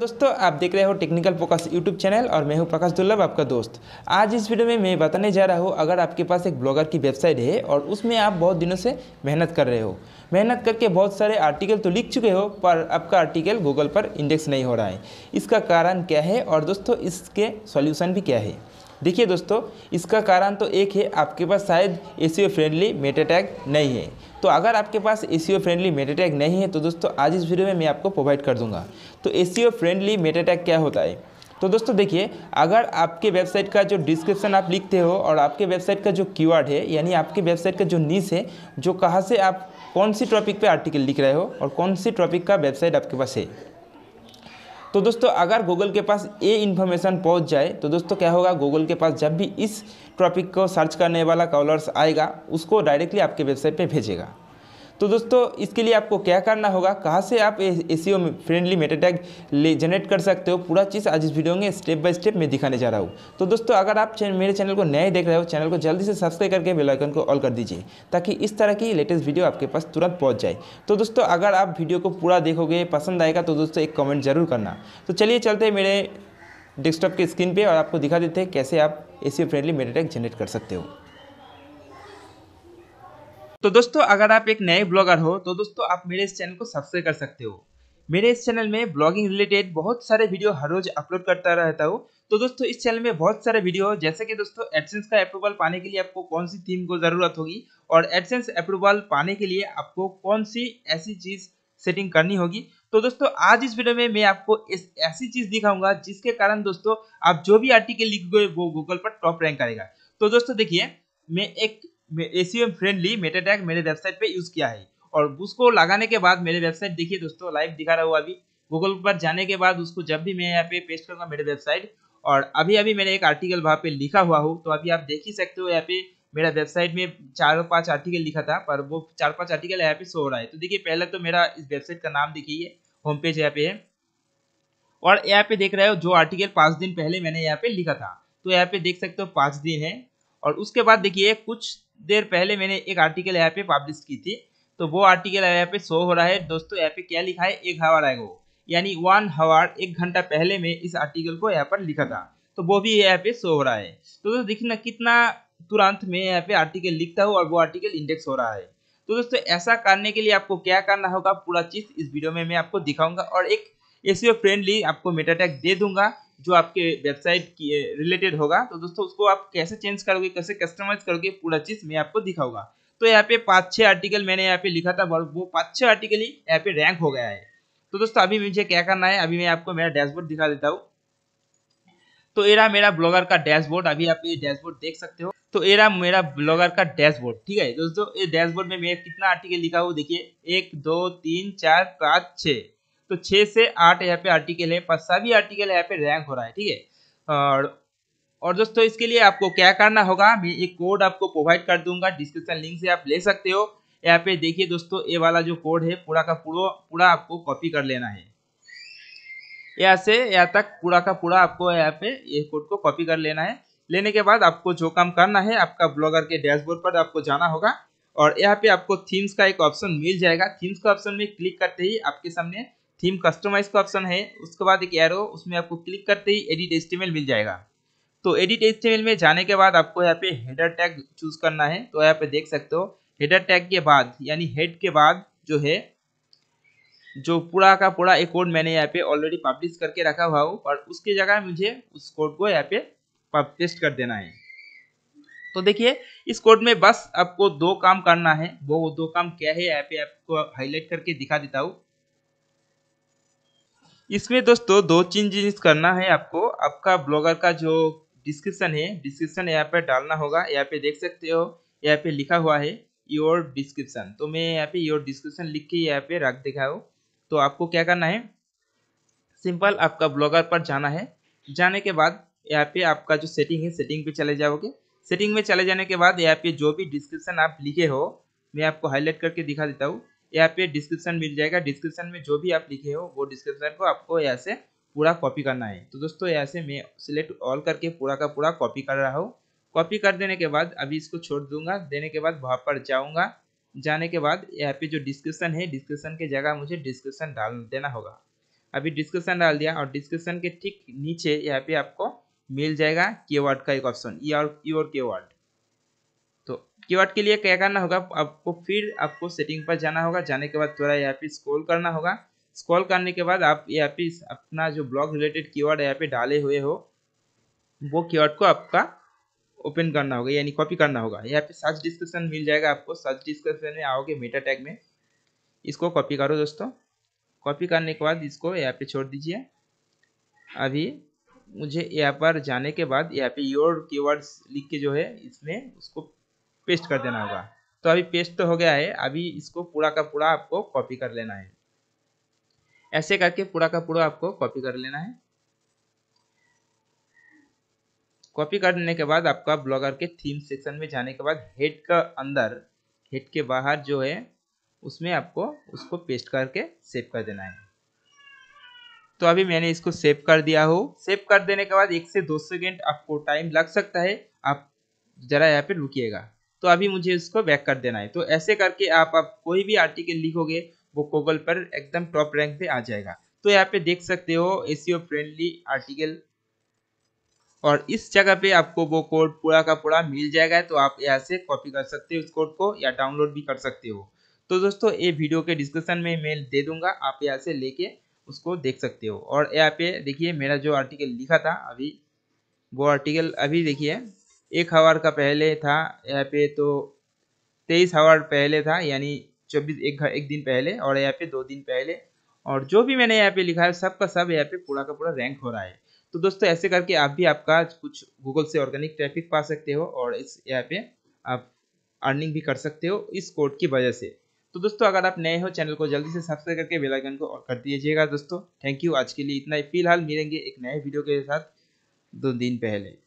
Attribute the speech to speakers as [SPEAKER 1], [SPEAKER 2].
[SPEAKER 1] दोस्तों आप देख रहे हो टेक्निकल फोकस यूट्यूब चैनल और मैं हूं प्रकाश दुर्लभ आपका दोस्त आज इस वीडियो में मैं बताने जा रहा हूं अगर आपके पास एक ब्लॉगर की वेबसाइट है और उसमें आप बहुत दिनों से मेहनत कर रहे हो मेहनत करके बहुत सारे आर्टिकल तो लिख चुके हो पर आपका आर्टिकल गूगल पर इंडेक्स नहीं हो रहा है इसका कारण क्या है और दोस्तों इसके सॉल्यूशन भी क्या है देखिए दोस्तों इसका कारण तो एक है आपके पास शायद ए फ्रेंडली मेटा टैग नहीं है तो अगर आपके पास ए फ्रेंडली मेटाटैग टैग नहीं है तो दोस्तों आज इस वीडियो में मैं आपको प्रोवाइड कर दूंगा तो ए फ्रेंडली मेटा टैग क्या होता है तो दोस्तों देखिए अगर आपके वेबसाइट का जो डिस्क्रिप्शन आप लिखते हो और आपके वेबसाइट का जो कीवर्ड है यानी आपके वेबसाइट का जो नीस है जो कहाँ से आप कौन सी टॉपिक पे आर्टिकल लिख रहे हो और कौन सी टॉपिक का वेबसाइट आपके पास है तो दोस्तों अगर गूगल के पास ये इन्फॉर्मेशन पहुंच जाए तो दोस्तों क्या होगा गूगल के पास जब भी इस टॉपिक को सर्च करने वाला कॉलर्स आएगा उसको डायरेक्टली आपके वेबसाइट पे भेजेगा तो दोस्तों इसके लिए आपको क्या करना होगा कहाँ से आप ए सी e में फ्रेंडली मेटाटैग ले जनरेट कर सकते हो पूरा चीज़ आज इस वीडियो में स्टेप बाय स्टेप मैं दिखाने जा रहा हूँ तो दोस्तों अगर आप मेरे चैनल को नए देख रहे हो चैनल को जल्दी से सब्सक्राइब करके बेलाइकन को ऑल कर दीजिए ताकि इस तरह की लेटेस्ट वीडियो आपके पास तुरंत पहुँच जाए तो दोस्तों अगर आप वीडियो को पूरा देखोगे पसंद आएगा तो दोस्तों एक कमेंट जरूर करना तो चलिए चलते मेरे डेस्कटॉप के स्क्रीन पर और आपको दिखा देते हैं कैसे आप ए सी ओ फ्रेंडली मेटाटैग जनरेट कर सकते हो तो दोस्तों अगर आप एक नए ब्लॉगर हो तो दोस्तों आप मेरे इस चैनल को सब्सक्राइब कर सकते हो मेरे इस चैनल में ब्लॉगिंग रिलेटेड बहुत सारे वीडियो हर रोज अपलोड करता रहता हूँ तो दोस्तों इस चैनल में बहुत सारे वीडियो जैसे कि दोस्तों एडसेंस का अप्रूवल पाने के लिए आपको कौन सी थीम को ज़रूरत होगी और एडसेंस अप्रूवल पाने के लिए आपको कौन सी ऐसी चीज़ सेटिंग करनी होगी तो दोस्तों आज इस वीडियो में मैं आपको इस ऐसी चीज़ दिखाऊंगा जिसके कारण दोस्तों आप जो भी आर्टिकल लिखोगे वो गूगल पर टॉप रैंक करेगा तो दोस्तों देखिए मैं एक एसीएम फ्रेंडली मेटाटैग मेरे वेबसाइट पे यूज़ किया है और उसको लगाने के बाद मेरे वेबसाइट देखिए दोस्तों लाइव दिखा रहा हूँ अभी गूगल पर जाने के बाद उसको जब भी मैं यहाँ पे पेस्ट करूँगा मेरे वेबसाइट और अभी अभी मैंने एक आर्टिकल वहाँ पे लिखा हुआ हो तो अभी आप देख ही सकते हो यहाँ पे मेरा वेबसाइट में चार पांच आर्टिकल लिखा था पर वो चार पांच आर्टिकल यहाँ पे शो हो रहा है तो देखिए पहले तो मेरा इस वेबसाइट का नाम देखिए होम पेज यहाँ पे है और यहाँ पे देख रहे हो जो आर्टिकल पाँच दिन पहले मैंने यहाँ पे लिखा था तो यहाँ पे देख सकते हो पाँच दिन है और उसके बाद देखिए कुछ देर पहले मैंने एक आर्टिकल यहाँ पे पब्लिश की थी तो वो आर्टिकल यहाँ पे शो हो रहा है दोस्तों यहाँ पे क्या लिखा है एक हावर आएगा यानी वन हवार एक घंटा पहले में इस आर्टिकल को यहाँ पर लिखा था तो वो भी यहाँ पे शो हो रहा है तो दोस्तों देखिए ना कितना तुरंत मैं यहाँ पे आर्टिकल लिखता हूँ और वो आर्टिकल इंडेक्स हो रहा है तो दोस्तों ऐसा करने के लिए आपको क्या करना होगा पूरा चीज़ इस वीडियो में मैं आपको दिखाऊंगा और एक एस फ्रेंडली e आपको मेटाटैक दे दूंगा जो आपके वेबसाइट की रिलेटेड eh, होगा तो दोस्तों उसको आप कैसे चेंज करोगे कैसे कस्टमाइज करोगे पूरा चीज मैं आपको दिखाऊंगा तो यहाँ पे पांच छह आर्टिकल मैंने यहाँ पे लिखा था वो पांच छह आर्टिकल ही यहाँ पे रैंक हो गया है तो दोस्तों अभी मुझे क्या करना है अभी मैं आपको मेरा डैशबोर्ड दिखा देता हूँ तो एरा रहा मेरा ब्लॉगर का डैशबोर्ड अभी आप ये डैशबोर्ड देख सकते हो तो एरा मेरा ब्लॉगर का डैशबोर्ड ठीक है दोस्तों ये डैशबोर्ड में मैं कितना आर्टिकल लिखा हुआ देखिए एक दो तीन चार पाँच छः तो छः से आठ यहाँ पे आर्टिकल है पर सभी आर्टिकल यहाँ पे रैंक हो रहा है ठीक है और और दोस्तों इसके लिए आपको क्या करना होगा मैं एक कोड आपको प्रोवाइड कर दूंगा डिस्क्रिप्शन लिंक से आप ले सकते हो यहाँ पे देखिए दोस्तों ये वाला जो कोड है पूरा का पूरा पूरा आपको कॉपी कर लेना है यहाँ से यहाँ तक पूरा का पूरा आपको यहाँ पे ये कोड को कॉपी कर लेना है लेने के बाद आपको जो काम करना है आपका ब्लॉगर के डैशबोर्ड पर आपको जाना होगा और यहाँ पे आपको थीम्स का एक ऑप्शन मिल जाएगा थीम्स का ऑप्शन में क्लिक करते ही आपके सामने थीम कस्टमाइज का ऑप्शन है उसके बाद एक एरो उसमें आपको क्लिक करते ही एडिट एस्टिमेल मिल जाएगा तो एडिट एस्टिमेल में जाने के बाद आपको यहाँ पे हेडर टैग चूज करना है तो यहाँ पे देख सकते हो हेडर टैग के बाद यानी हेड के बाद जो है जो पूरा का पूरा एक कोड मैंने यहाँ पे ऑलरेडी पब्लिश करके रखा हुआ हूँ और उसके जगह मुझे उस कोड को यहाँ पे पेस्ट कर देना है तो देखिए इस कोड में बस आपको दो काम करना है वो दो काम क्या है यहाँ पे आपको हाईलाइट करके दिखा देता हूँ इसमें दोस्तों दो तीन चीज करना है आपको आपका ब्लॉगर का जो डिस्क्रिप्शन है डिस्क्रिप्शन यहाँ पे डालना होगा यहाँ पे देख सकते हो यहाँ पे लिखा हुआ है योर डिस्क्रिप्शन तो मैं यहाँ पे योर डिस्क्रिप्शन लिख के यहाँ पे रख देखा हूँ तो आपको क्या करना है सिंपल आपका ब्लॉगर पर जाना है जाने के बाद यहाँ पे आपका जो सेटिंग है सेटिंग पे चले जाओगे सेटिंग में चले जाने के बाद यहाँ पे जो भी डिस्क्रिप्शन आप लिखे हो मैं आपको हाईलाइट करके दिखा देता हूँ यहाँ पे डिस्क्रिप्शन मिल जाएगा डिस्क्रिप्शन में जो भी आप लिखे हो वो डिस्क्रिप्शन को आपको यहाँ से पूरा कॉपी करना है तो दोस्तों यहाँ से मैं सिलेक्ट ऑल करके पूरा का पूरा कॉपी कर रहा हूँ कॉपी कर देने के बाद अभी इसको छोड़ दूंगा देने के बाद वहाँ पर जाऊँगा जाने के बाद यहाँ पे जो डिस्क्रिप्शन है डिस्क्रिप्शन के जगह मुझे डिस्क्रिप्शन डाल देना होगा अभी डिस्क्रिप्शन डाल दिया और डिस्क्रिप्शन के ठीक नीचे यहाँ पे आपको मिल जाएगा कीवर्ड का एक ऑप्शन योर और कीवर्ड तो कीवर्ड के लिए क्या करना होगा आपको फिर आपको सेटिंग पर जाना होगा जाने के बाद थोड़ा यहाँ पे स्क्रॉल करना होगा स्क्रॉल करने के बाद आप यहाँ पे अपना जो ब्लॉग रिलेटेड कीवर्ड यहाँ पे डाले हुए हो वो कीवर्ड को आपका ओपन करना होगा यानी कॉपी करना होगा यहाँ पे सर्च डिस्क्रिप्शन मिल जाएगा आपको सर्च डिस्क्रिप्शन में आओगे मेटा टैग में इसको कॉपी करो दोस्तों कॉपी करने के बाद इसको यहाँ पे छोड़ दीजिए अभी मुझे यहाँ पर जाने के बाद यहाँ पे योर कीवर्ड्स लिख के जो है इसमें उसको पेस्ट कर देना होगा तो अभी पेस्ट तो हो गया है अभी इसको पूरा का पूरा आपको कॉपी कर लेना है ऐसे करके पूरा का पूरा आपको कॉपी कर लेना है कॉपी करने के बाद आपका ब्लॉगर के थीम सेक्शन में जाने के बाद हेड का अंदर हेड के बाहर जो है उसमें आपको उसको पेस्ट करके सेव कर देना है तो अभी मैंने इसको सेव कर दिया हो सेव कर देने के बाद एक से दो सेकेंड आपको टाइम लग सकता है आप जरा यहाँ पे रुकिएगा तो अभी मुझे इसको बैक कर देना है तो ऐसे करके आप आप कोई भी आर्टिकल लिखोगे वो गूगल पर एकदम टॉप रैंक पे आ जाएगा तो यहाँ पे देख सकते हो ए फ्रेंडली आर्टिकल और इस जगह पे आपको वो कोड पूरा का पूरा मिल जाएगा तो आप यहाँ से कॉपी कर सकते हो उस कोड को या डाउनलोड भी कर सकते हो तो दोस्तों ये वीडियो के डिस्क्रिप्शन में मैं दे दूंगा आप यहाँ से लेके उसको देख सकते हो और यहाँ पे देखिए मेरा जो आर्टिकल लिखा था अभी वो आर्टिकल अभी देखिए एक हावर का पहले था यहाँ पे तो तेईस हावर पहले था यानी चौबीस एक एक दिन पहले और यहाँ पे दो दिन पहले और जो भी मैंने यहाँ पे लिखा है सब का सब यहाँ पे पूरा का पूरा रैंक हो रहा है तो दोस्तों ऐसे करके आप भी आपका कुछ गूगल से ऑर्गेनिक ट्रैफिक पा सकते हो और इस यहाँ पे आप अर्निंग भी कर सकते हो इस कोड की वजह से तो दोस्तों अगर आप नए हो चैनल को जल्दी से सब्सक्राइब करके बेल आइकन को कर दीजिएगा दोस्तों थैंक यू आज के लिए इतना ही फिलहाल मिलेंगे एक नए वीडियो के साथ दो दिन पहले